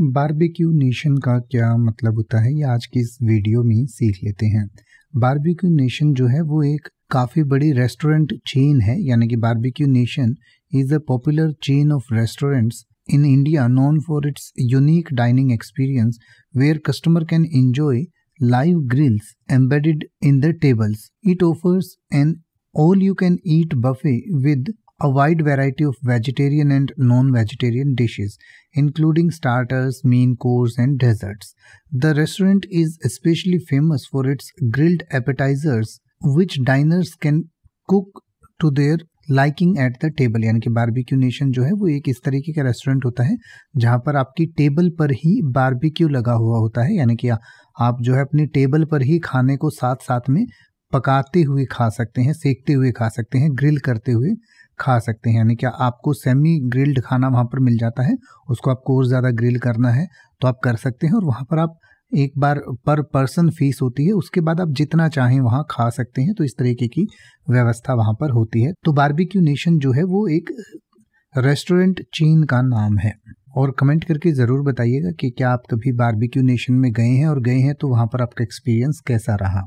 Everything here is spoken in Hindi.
बारबेक्यू नेशन का क्या मतलब होता है ये आज की इस वीडियो में सीख लेते हैं बारबेक्यू नेशन जो है वो एक काफ़ी बड़ी रेस्टोरेंट चेन है यानी कि barbeque nation is a popular chain of restaurants in India known for its unique dining experience where customer can enjoy live grills embedded in the tables it offers an all you can eat buffet with a wide variety of vegetarian and non vegetarian dishes, including starters, main course, and desserts. The restaurant is especially famous for its grilled appetizers, which diners can cook to their liking at the table यानी कि बारबिक्यू नेशन जो है वो एक इस तरीके का रेस्टोरेंट होता है जहाँ पर आपकी टेबल पर ही बारबिक्यू लगा हुआ होता है यानी कि आप जो है अपनी टेबल पर ही खाने को साथ साथ में पकाते हुए खा सकते हैं सेकते हुए खा सकते हैं ग्रिल करते हुए खा सकते हैं यानी कि आपको सेमी ग्रिल्ड खाना वहाँ पर मिल जाता है उसको आपको और ज़्यादा ग्रिल करना है तो आप कर सकते हैं और वहाँ पर आप एक बार पर पर्सन फीस होती है उसके बाद आप जितना चाहें वहाँ खा सकते हैं तो इस तरीके की व्यवस्था वहाँ पर होती है तो बारबिक्यू नेशन जो है वो एक रेस्टोरेंट चीन का नाम है और कमेंट करके ज़रूर बताइएगा कि क्या आप कभी बारबिक्यू नेशन में गए हैं और गए हैं तो वहाँ पर आपका एक्सपीरियंस कैसा रहा